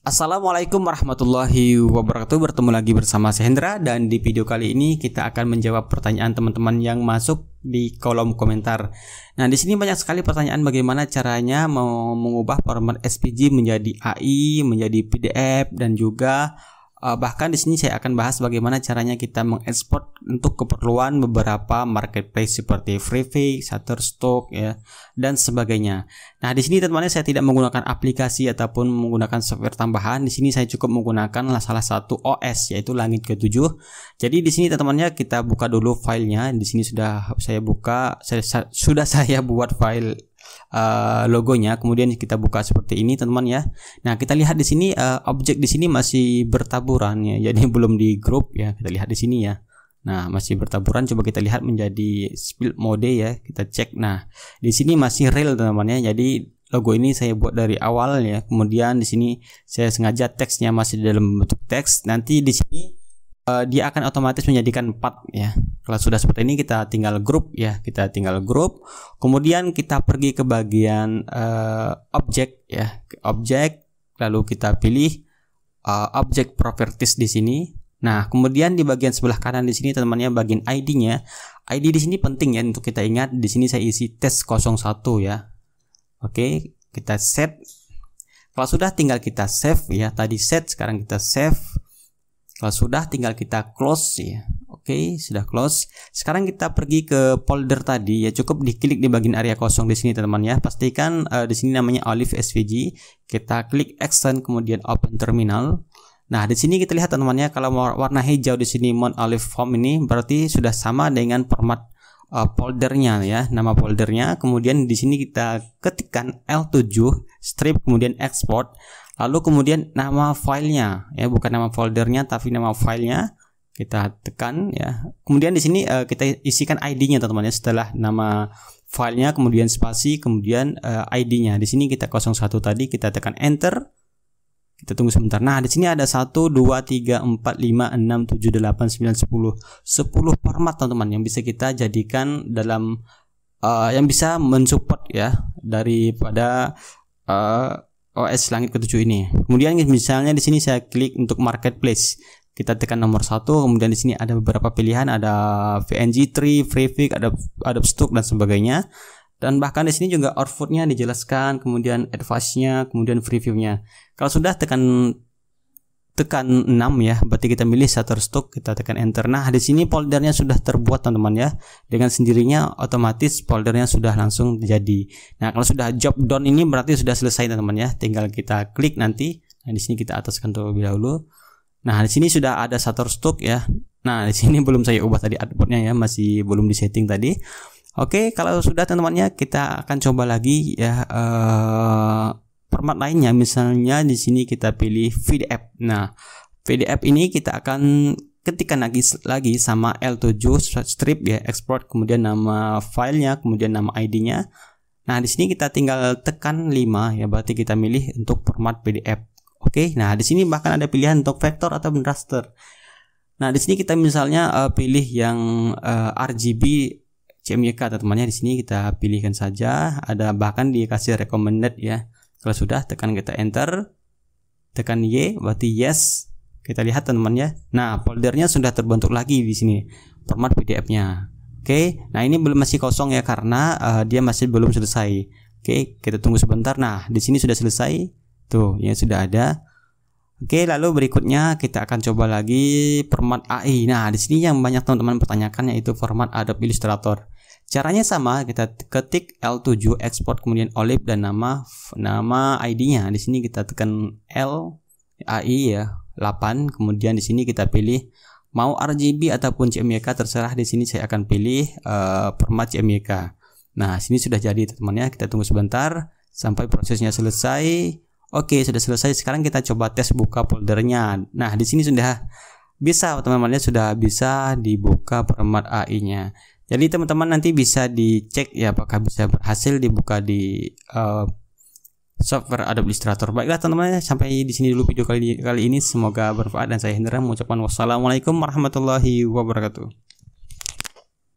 Assalamualaikum warahmatullahi wabarakatuh Bertemu lagi bersama saya Hendra Dan di video kali ini kita akan menjawab pertanyaan teman-teman yang masuk di kolom komentar Nah di sini banyak sekali pertanyaan bagaimana caranya mengubah format SPG menjadi AI, menjadi PDF dan juga Uh, bahkan di sini saya akan bahas bagaimana caranya kita mengekspor untuk keperluan beberapa marketplace seperti Freevee, Shutterstock ya dan sebagainya. Nah, di sini teman-teman saya tidak menggunakan aplikasi ataupun menggunakan software tambahan. Di sini saya cukup menggunakan salah satu OS yaitu Langit ke-7. Jadi di sini teman-temannya kita buka dulu filenya. Di sini sudah saya buka saya, sudah saya buat file Eh, logonya. Kemudian kita buka seperti ini, teman-teman ya. Nah, kita lihat di sini uh, objek di sini masih bertaburan ya. Jadi belum di grup ya. Kita lihat di sini ya. Nah, masih bertaburan. Coba kita lihat menjadi split mode ya. Kita cek. Nah, di sini masih real teman-teman ya. Jadi logo ini saya buat dari awal ya. Kemudian di sini saya sengaja teksnya masih dalam bentuk teks. Nanti di sini Eh, dia akan otomatis menjadikan empat ya. Kalau sudah seperti ini kita tinggal grup ya, kita tinggal grup. Kemudian kita pergi ke bagian uh, objek ya, objek lalu kita pilih uh, eh, object properties di sini. Nah, kemudian di bagian sebelah kanan di sini temannya bagian ID-nya. ID di sini penting ya untuk kita ingat. Di sini saya isi tes 01 ya. Oke, kita set. Kalau sudah tinggal kita save ya. Tadi set, sekarang kita save. Kalau sudah tinggal kita close ya. Oke, sudah close. Sekarang kita pergi ke folder tadi ya. Cukup diklik di bagian area kosong di sini teman-teman ya. Pastikan uh, di sini namanya Olive SVG. Kita klik extend kemudian open terminal. Nah, di sini kita lihat teman-teman ya kalau warna hijau di sini Mount Olive Form ini berarti sudah sama dengan format uh, foldernya ya nama foldernya kemudian di sini kita ketikkan L7 strip kemudian export lalu kemudian nama filenya ya bukan nama foldernya tapi nama filenya kita tekan ya kemudian di sini uh, kita isikan ID-nya teman-teman ya setelah nama filenya kemudian spasi kemudian uh, eh, ID-nya di sini kita 01 tadi kita tekan enter kita tunggu sebentar nah di sini ada 1 2 3 4 5 6 7 8 9 10 10 format teman-teman yang bisa kita jadikan dalam uh, yang bisa mensupport ya daripada uh, OS langit ketujuh ini. Kemudian misalnya di sini saya klik untuk marketplace. Kita tekan nomor satu, kemudian di sini ada beberapa pilihan, ada VNG3, Freevik, ada Adobe Stock dan sebagainya. Dan bahkan di sini juga outputnya dijelaskan, kemudian advice-nya, kemudian previewnya. Kalau sudah tekan tekan 6 ya berarti kita milih Shutterstock kita tekan enter nah di sini foldernya sudah terbuat teman-teman ya dengan sendirinya otomatis foldernya sudah langsung jadi nah kalau sudah job done ini berarti sudah selesai teman-teman ya tinggal kita klik nanti nah di sini kita ataskan terlebih dahulu nah di sini sudah ada Shutterstock ya nah di sini belum saya ubah tadi artboardnya ya masih belum disetting tadi Oke, kalau sudah teman-temannya kita akan coba lagi ya uh, format lainnya misalnya di sini kita pilih VDF nah VDF ini kita akan ketikkan lagi lagi sama L7 strip ya export kemudian nama filenya kemudian nama ID-nya Nah, di sini kita tinggal tekan 5 ya, berarti kita milih untuk format PDF. Oke. Nah, di sini bahkan ada pilihan untuk vektor atau raster. Nah, di sini kita misalnya uh, pilih yang uh, eh, RGB CMYK teman-temannya di sini kita pilihkan saja, ada bahkan dikasih recommended ya. Kalau sudah tekan kita enter, tekan Y berarti yes. Kita lihat teman-teman ya. Nah, foldernya sudah terbentuk lagi di sini format PDF-nya. Oke, nah ini belum masih kosong ya karena uh, dia masih belum selesai. Oke, kita tunggu sebentar. Nah, di sini sudah selesai. Tuh, ya sudah ada. Oke, lalu berikutnya kita akan coba lagi format AI. Nah, di sini yang banyak teman-teman pertanyakan yaitu format Adobe Illustrator. Caranya sama, kita ketik L7 export kemudian olive dan nama nama ID-nya. Di sini kita tekan L AI ya, 8. Kemudian di sini kita pilih mau RGB ataupun CMYK terserah di sini saya akan pilih uh, format CMYK. Nah, sini sudah jadi teman-teman ya. Kita tunggu sebentar sampai prosesnya selesai. Oke, sudah selesai. Sekarang kita coba tes buka foldernya. Nah, di sini sudah bisa teman-teman ya sudah bisa dibuka format AI-nya. Jadi teman-teman nanti bisa dicek ya apakah bisa berhasil dibuka di uh, software Adobe Illustrator. Baiklah teman-teman, sampai di sini dulu video kali kali ini. Semoga bermanfaat dan saya Hendra mengucapkan wassalamualaikum warahmatullahi wabarakatuh.